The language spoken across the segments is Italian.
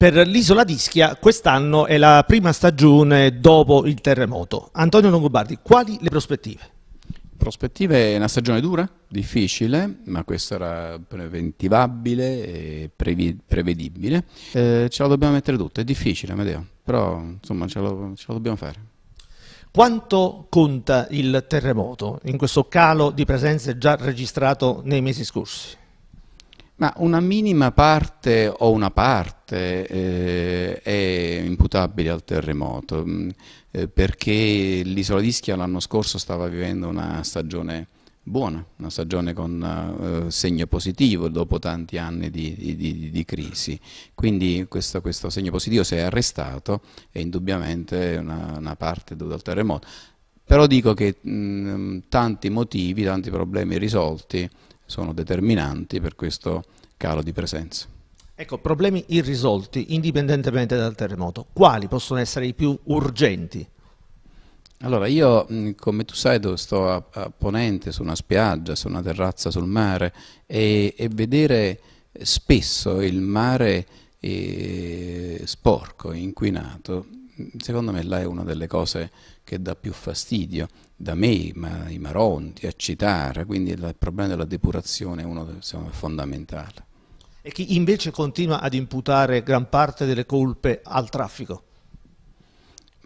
Per l'isola d'Ischia quest'anno è la prima stagione dopo il terremoto. Antonio Longobardi, quali le prospettive? Prospettive, è una stagione dura, difficile, ma questo era preventivabile e prevedibile. Eh, ce la dobbiamo mettere tutta, è difficile Medeo, però insomma ce lo, ce lo dobbiamo fare. Quanto conta il terremoto in questo calo di presenze già registrato nei mesi scorsi? Ma una minima parte o una parte parte eh, è imputabile al terremoto mm, eh, perché l'isola di Ischia l'anno scorso stava vivendo una stagione buona, una stagione con eh, segno positivo dopo tanti anni di, di, di crisi. Quindi questo, questo, segno positivo si è arrestato e indubbiamente una, una parte dovuta al terremoto. Però dico che mh, mm, tanti motivi, tanti problemi risolti sono determinanti per questo calo di presenza. Ecco, problemi irrisolti indipendentemente dal terremoto. Quali possono essere i più urgenti? Allora, io come tu sai sto a, a, Ponente, su una spiaggia, su una terrazza sul mare e, e vedere eh, spesso il mare eh, sporco, inquinato, secondo me là è una delle cose che dà più fastidio, da me, ma i Maronti, a Citara, quindi il problema della depurazione è uno fondamentale. E chi invece continua ad imputare gran parte delle colpe al traffico?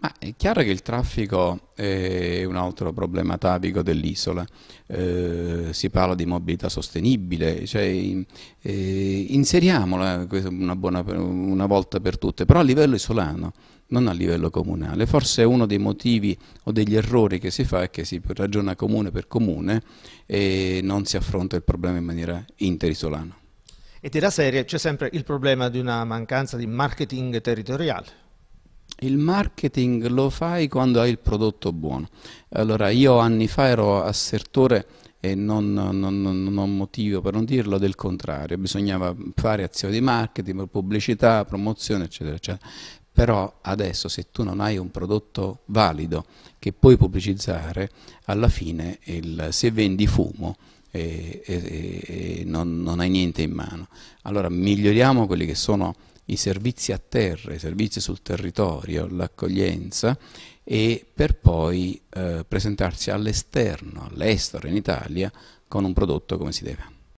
Ma è chiaro che il traffico è un altro problema atavico dell'isola, eh, si parla di mobilità sostenibile, cioè, eh, inseriamola una, buona, una volta per tutte, però a livello isolano non a livello comunale. Forse uno dei motivi o degli errori che si fa è che si ragiona comune per comune e non si affronta il problema in maniera interisolana e della serie c'è sempre il problema di una mancanza di marketing territoriale. Il marketing lo fai quando hai il prodotto buono. Allora, io anni fa ero assertore e non, non, non ho motivo per non dirlo, del contrario, bisognava fare azioni di marketing, pubblicità, promozione, eccetera, eccetera. Però adesso se tu non hai un prodotto valido che puoi pubblicizzare, alla fine il, se vendi fumo e, e, e non, non hai niente in mano. Allora miglioriamo quelli che sono i servizi a terra, i servizi sul territorio, l'accoglienza e per poi eh, presentarsi all'esterno, all'estero, in Italia, con un prodotto come si deve.